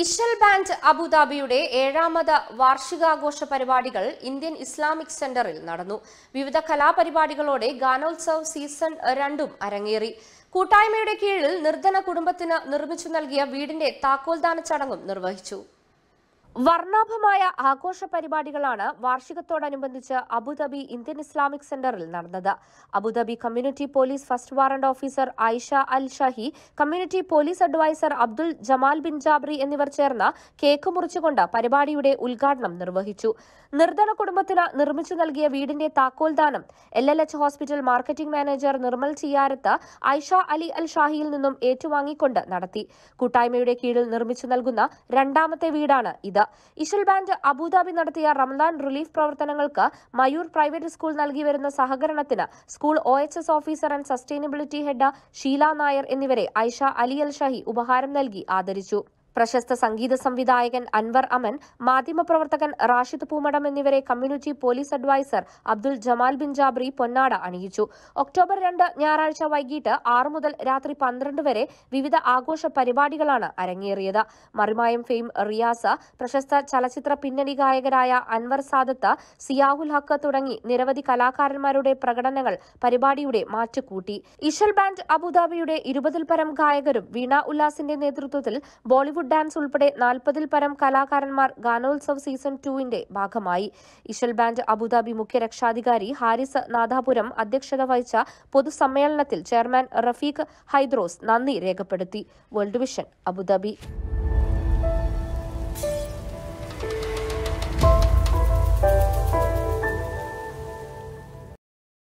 Ishal band അബുദാബിയുടെ ഏഴാമത് വാർഷികാഘോഷ പരിപാടികൾ Indian Islamic സെന്ററിൽ നടന്നു വിവിധ കലാപരിപാടികളോടെ ഗാനോത്സവ് സീസൺ രണ്ടും അരങ്ങേറി കൂട്ടായ്മയുടെ കീഴിൽ നിർധന കുടുംബത്തിന് നിർമ്മിച്ചു നൽകിയ വീടിന്റെ താക്കോൽദാന ചടങ്ങും നിർവഹിച്ചു വർണ്ണാഭമായ ആഘോഷ പരിപാടികളാണ് വാർഷികത്തോടനുബന്ധിച്ച് അബുദാബി ഇന്ത്യൻ ഇസ്ലാമിക് സെന്ററിൽ നടന്നത് Abu Dhabi community police first warrant officer Aisha Al Shahi community police adviser Abdul Jamal bin Jabri എന്നിവർ ചേർന്ന് കേക്ക് മുറിച്ചുകൊണ്ട് പരിപാടിയുടെ ഉദ്ഘാടനം നിർവഹിച്ചു നിർധന കുടുംബത്തിന് നിർമ്മിച്ചു നൽകിയ വീടിന്റെ താക്കോൽദാനം L L H hospital marketing manager Nirmal Chiyarath Aisha Ali Al ഷാഹിയിൽ നിന്നും ഏറ്റുവാങ്ങിക്കൊണ്ട് നടത്തി കൂട്ടായ്മയുടെ കീഴിൽ നിർമ്മിച്ചു നൽകുന്ന രണ്ടാമത്തെ വീടാണ് ഇത് നൽകിയത് ഇഷൽ ബാൻഡ് അബുദാബി നടത്തിയ റംദാൻ റിലീഫ് പ്രവർത്തനങ്ങൾക്ക് മയൂർ പ്രൈവറ്റ് സ്കൂൾ നൽകി വരുന്ന സഹകരണത്തിന് school O H S officer and sustainability head Sheela Nair എന്നിവരെ ഐഷ അലി അൽ ഷാഹി ഉപഹാരം നൽകി ആദരിച്ചു പ്രശസ്ത സംഗീത സംവിധായകൻ അൻവർ അമൻ മാധ്യമപ്രവർത്തകൻ റാഷിദ് പൂമടം എന്നിവരെ community police adviser Abdul Jamal bin Jabri പൊന്നാട അണിയിച്ചു ഒക്ടോബർ രണ്ട് ഞായറാഴ്ച വൈകിട്ട് ആറ് മുതൽ രാത്രി പന്ത്രണ്ട് വരെ വിവിധ ആഘോഷ പരിപാടികളാണ് അരങ്ങേറിയത് മറിമായം ഫെയിം റിയാസ പ്രശസ്ത ചലച്ചിത്ര പിന്നണി ഗായകരായ അൻവർ സാദത്ത് സിയാഹുൽ ഹക്ക് തുടങ്ങി നിരവധി കലാകാരന്മാരുടെ പ്രകടനങ്ങൾ പരിപാടിയുടെ മാറ്റുകൂട്ടി ഇഷൽ ബാൻഡ് അബുദാബിയുടെ ഇരുപതിൽ പരം ഗായകരും വീണ ഉല്ലാസിന്റെ നേതൃത്വത്തിൽ ബോളിവുഡ് ഫുഡ് ഡാൻസ് ഉൾപ്പെടെ നാൽപ്പതിൽ പരം കലാകാരന്മാർ ഗാനോത്സവ് സീസൺ ടുവിന്റെ ഭാഗമായി ഇഷൽ ബാൻഡ് അബുദാബി മുഖ്യ രക്ഷാധികാരി ഹാരിസ് നാദാപുരം അധ്യക്ഷത വഹിച്ച പൊതുസമ്മേളനത്തിൽ ചെയർമാൻ റഫീഖ് ഹൈദ്രോസ് നന്ദി രേഖപ്പെടുത്തി വേൾഡ് വിഷൻ അബുദാബി